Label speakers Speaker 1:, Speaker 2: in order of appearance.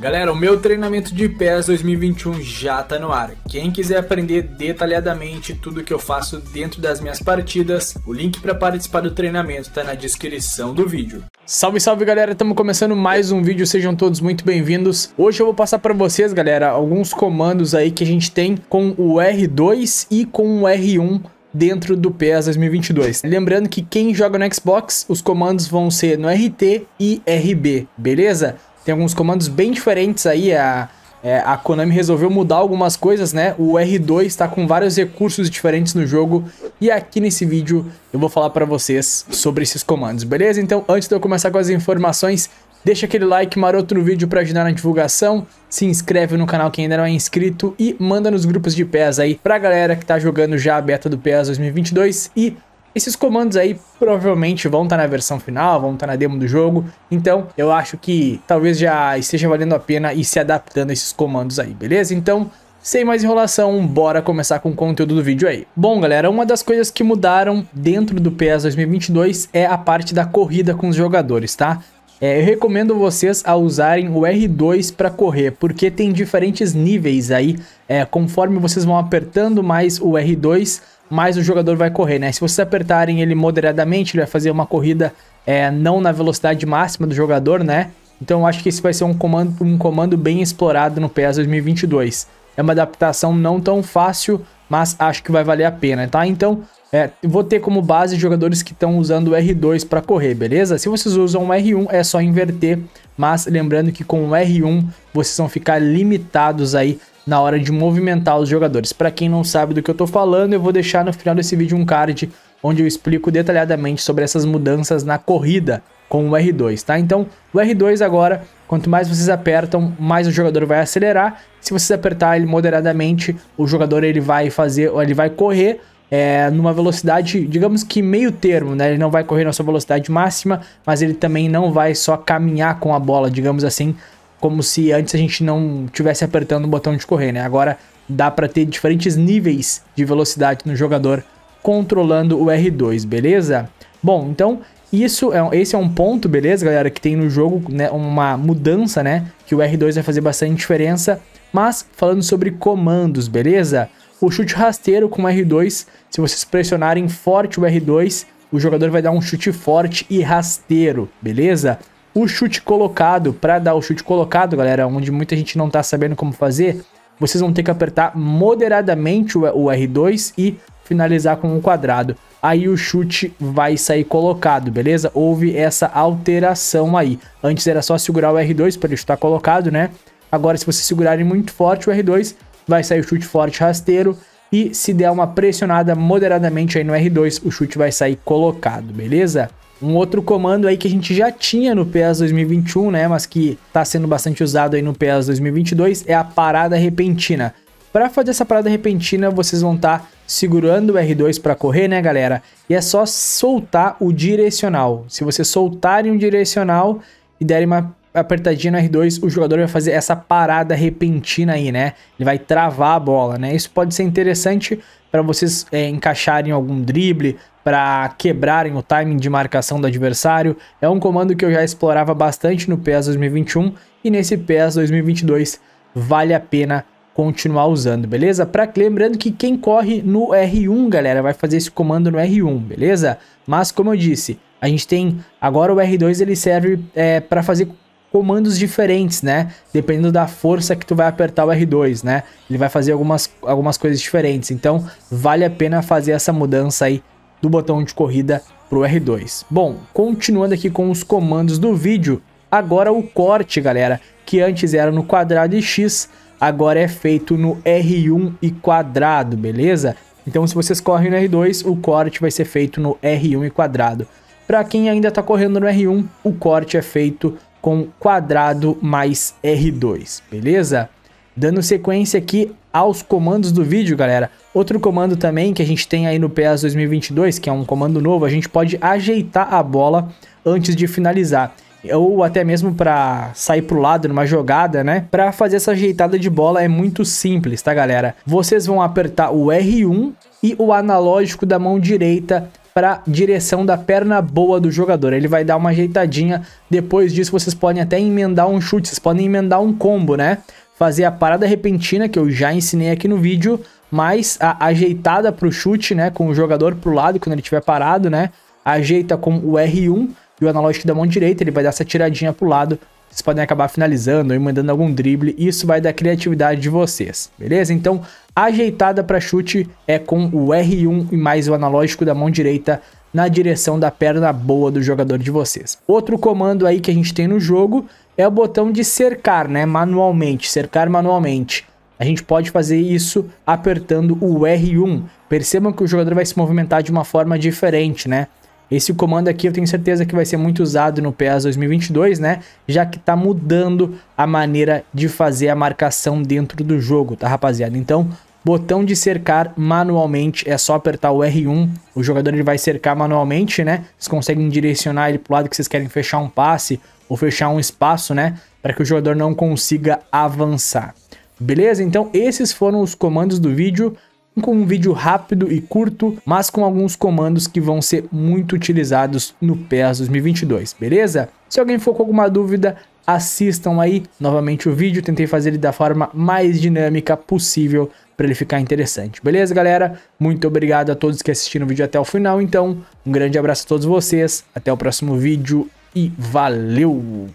Speaker 1: Galera, o meu treinamento de pés 2021 já está no ar. Quem quiser aprender detalhadamente tudo que eu faço dentro das minhas partidas, o link para participar do treinamento está na descrição do vídeo. Salve, salve galera, estamos começando mais um vídeo, sejam todos muito bem-vindos. Hoje eu vou passar para vocês, galera, alguns comandos aí que a gente tem com o R2 e com o R1 dentro do PES 2022. Lembrando que quem joga no Xbox, os comandos vão ser no RT e RB, beleza? tem alguns comandos bem diferentes aí. A, é, a Konami resolveu mudar algumas coisas, né? O R2 está com vários recursos diferentes no jogo e aqui nesse vídeo eu vou falar para vocês sobre esses comandos, beleza? Então, antes de eu começar com as informações, deixa aquele like maroto no vídeo para ajudar na divulgação, se inscreve no canal quem ainda não é inscrito e manda nos grupos de PES aí pra galera que tá jogando já a beta do PES 2022 e esses comandos aí provavelmente vão estar tá na versão final, vão estar tá na demo do jogo, então eu acho que talvez já esteja valendo a pena ir se adaptando a esses comandos aí, beleza? Então, sem mais enrolação, bora começar com o conteúdo do vídeo aí. Bom, galera, uma das coisas que mudaram dentro do PS 2022 é a parte da corrida com os jogadores, tá? É, eu recomendo vocês a usarem o R2 para correr, porque tem diferentes níveis aí. É, conforme vocês vão apertando mais o R2, mais o jogador vai correr, né? Se vocês apertarem ele moderadamente, ele vai fazer uma corrida é, não na velocidade máxima do jogador, né? Então eu acho que esse vai ser um comando, um comando bem explorado no PS 2022. É uma adaptação não tão fácil, mas acho que vai valer a pena, tá? Então, é, vou ter como base jogadores que estão usando o R2 para correr, beleza? Se vocês usam o R1, é só inverter, mas lembrando que com o R1 vocês vão ficar limitados aí na hora de movimentar os jogadores. Para quem não sabe do que eu estou falando, eu vou deixar no final desse vídeo um card onde eu explico detalhadamente sobre essas mudanças na corrida com o R2, tá? Então, o R2 agora, quanto mais vocês apertam, mais o jogador vai acelerar se vocês apertar ele moderadamente, o jogador ele vai fazer, ele vai correr é, numa velocidade, digamos que meio termo, né? Ele não vai correr na sua velocidade máxima, mas ele também não vai só caminhar com a bola, digamos assim, como se antes a gente não tivesse apertando o botão de correr, né? Agora dá para ter diferentes níveis de velocidade no jogador controlando o R2, beleza? Bom, então isso é, esse é um ponto, beleza, galera, que tem no jogo, né, uma mudança, né, que o R2 vai fazer bastante diferença. Mas falando sobre comandos, beleza? O chute rasteiro com R2, se vocês pressionarem forte o R2, o jogador vai dar um chute forte e rasteiro, beleza? O chute colocado, para dar o chute colocado, galera, onde muita gente não tá sabendo como fazer, vocês vão ter que apertar moderadamente o R2 e finalizar com um quadrado. Aí o chute vai sair colocado, beleza? Houve essa alteração aí. Antes era só segurar o R2 para ele estar colocado, né? Agora, se você segurarem muito forte o R2, vai sair o chute forte rasteiro. E se der uma pressionada moderadamente aí no R2, o chute vai sair colocado, beleza? Um outro comando aí que a gente já tinha no PS 2021, né, mas que está sendo bastante usado aí no PS 2022, é a parada repentina. Para fazer essa parada repentina, vocês vão estar tá segurando o R2 para correr, né, galera? E é só soltar o direcional. Se vocês soltarem o direcional e derem uma apertadinho no R2, o jogador vai fazer essa parada repentina aí, né? Ele vai travar a bola, né? Isso pode ser interessante para vocês é, encaixarem algum drible, para quebrarem o timing de marcação do adversário. É um comando que eu já explorava bastante no PS 2021 e nesse PS 2022 vale a pena continuar usando, beleza? Pra, lembrando que quem corre no R1, galera, vai fazer esse comando no R1, beleza? Mas como eu disse, a gente tem agora o R2 ele serve é, para fazer comandos diferentes, né? Dependendo da força que tu vai apertar o R2, né? Ele vai fazer algumas, algumas coisas diferentes. Então, vale a pena fazer essa mudança aí do botão de corrida pro R2. Bom, continuando aqui com os comandos do vídeo, agora o corte, galera, que antes era no quadrado e X, agora é feito no R1 e quadrado, beleza? Então, se vocês correm no R2, o corte vai ser feito no R1 e quadrado. Para quem ainda está correndo no R1, o corte é feito com quadrado mais R2, beleza? Dando sequência aqui aos comandos do vídeo, galera. Outro comando também que a gente tem aí no PS 2022, que é um comando novo, a gente pode ajeitar a bola antes de finalizar. Ou até mesmo para sair para o lado numa jogada, né? Para fazer essa ajeitada de bola é muito simples, tá, galera? Vocês vão apertar o R1 e o analógico da mão direita para direção da perna boa do jogador. Ele vai dar uma ajeitadinha. Depois disso, vocês podem até emendar um chute, vocês podem emendar um combo, né? Fazer a parada repentina, que eu já ensinei aqui no vídeo, mas a ajeitada para o chute, né? Com o jogador para o lado, quando ele estiver parado, né? Ajeita com o R1 e o analógico da mão direita, ele vai dar essa tiradinha para o lado vocês podem acabar finalizando e mandando algum drible, isso vai da criatividade de vocês, beleza? Então, ajeitada para chute é com o R1 e mais o analógico da mão direita na direção da perna boa do jogador de vocês. Outro comando aí que a gente tem no jogo é o botão de cercar, né, manualmente, cercar manualmente. A gente pode fazer isso apertando o R1. Percebam que o jogador vai se movimentar de uma forma diferente, né? Esse comando aqui eu tenho certeza que vai ser muito usado no PES 2022, né? Já que tá mudando a maneira de fazer a marcação dentro do jogo, tá rapaziada? Então, botão de cercar manualmente, é só apertar o R1, o jogador ele vai cercar manualmente, né? Vocês conseguem direcionar ele pro lado que vocês querem fechar um passe ou fechar um espaço, né? Para que o jogador não consiga avançar. Beleza? Então esses foram os comandos do vídeo com um vídeo rápido e curto, mas com alguns comandos que vão ser muito utilizados no PES 2022, beleza? Se alguém for com alguma dúvida, assistam aí novamente o vídeo, tentei fazer ele da forma mais dinâmica possível para ele ficar interessante. Beleza, galera? Muito obrigado a todos que assistiram o vídeo até o final, então um grande abraço a todos vocês, até o próximo vídeo e valeu!